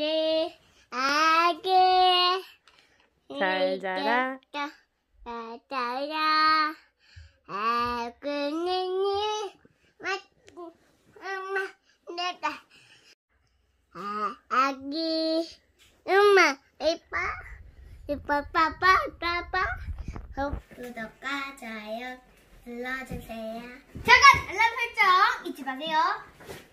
예, 아기 잘 예, 자라 예, 잘 자라 아군이니 맞고 엄마 내가 아 아기 엄마 이뻐 이뻐 빠빠 빠빠 구독과 좋아요 눌러주세요 잠깐 알람 설정 잊지 마세요